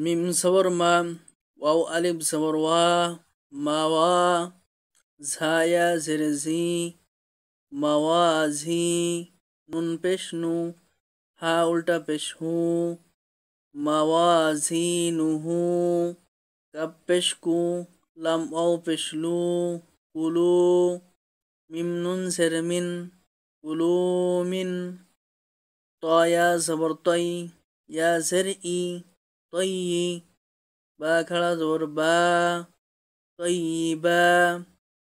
میم سور ما واو الف سور وا ماوا زایا زرزی موازی نون پیش نو ہا الٹا پیش ہوں موازی نو کب پیش کو لم او پشلو کلو ممنون سرمن کلو من طایا زبرطی یا زرعی طي با کھڑا زور با طیبا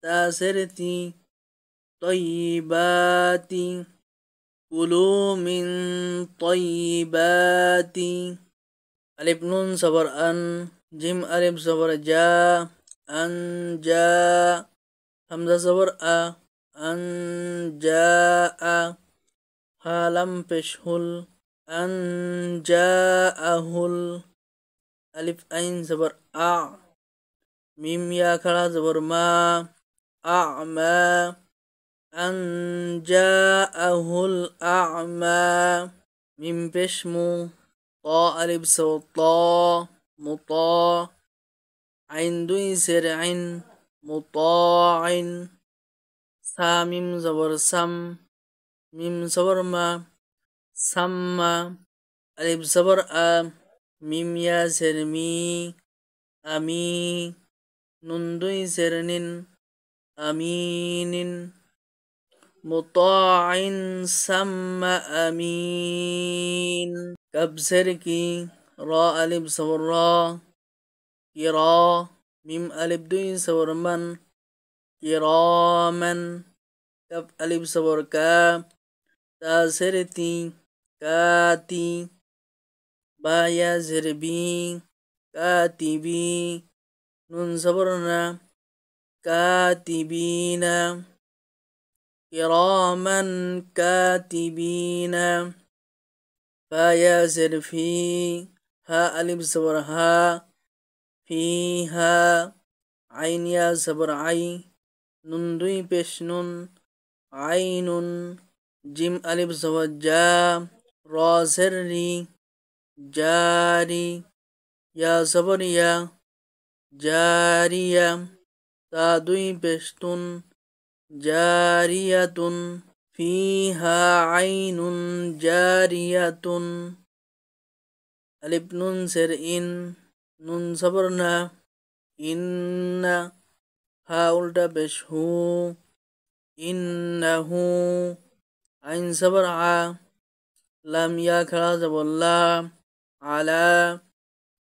تاسرتي سرتی طیبات من طیبات الف نون صبر ان جم الف صبر جا ان جا حمزه صبر ا ان جاء حالم فشهل ان جاءهل ألف أين زبر أع ميم يا كلا زبر ما أعمى أن جاءه الأعمى ميم بشمو طاء ألف صوت طا مطاع عين سر سرع مطاع ساميم زبر سم ميم زبر ما سما ألف زبر أ ميم يا سرمي أمي نندوي سرن أمين مطاع سم أمين كبسركي كي را ألب سورا كرا ميم ألب دوي سور من كراما كب ألب سور تاسرتي كاتي بايا زربي كاتبين نون زبرنا كاتبين كراما كاتبين فيزر زرفي ها ألف زبر ها فيها عين يا زبر عين نون دوي بيش نون عين جيم ألف زبر جا را زري جاري يا زبريا جارية تادوي بشتون جارية فيها عين جارية ألف نون سر إن نون صبرنا إن ها أولد بشهو إنه عين صبرعا لم يكرز والله على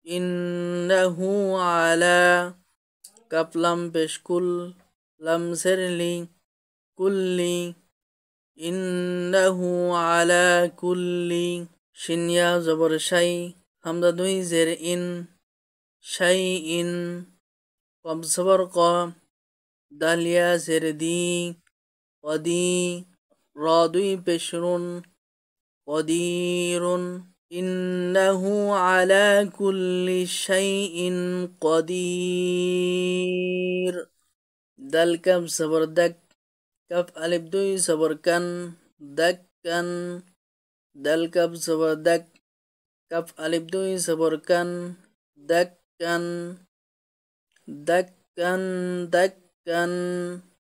إنه على كفلم بشكل لم سرلي كل إنه على كل شنيا زبر شيء حمد دوي زر إن شيء إن قم زبر قا داليا زر دي ودي رادوي بشرون قدير إنه على كل شيء قدير دل كم صبر دك كف ألف دوي صبر كن دك كن دل كم صبر دك كف ألف دوي صبر كن دك كن دك كن دك كن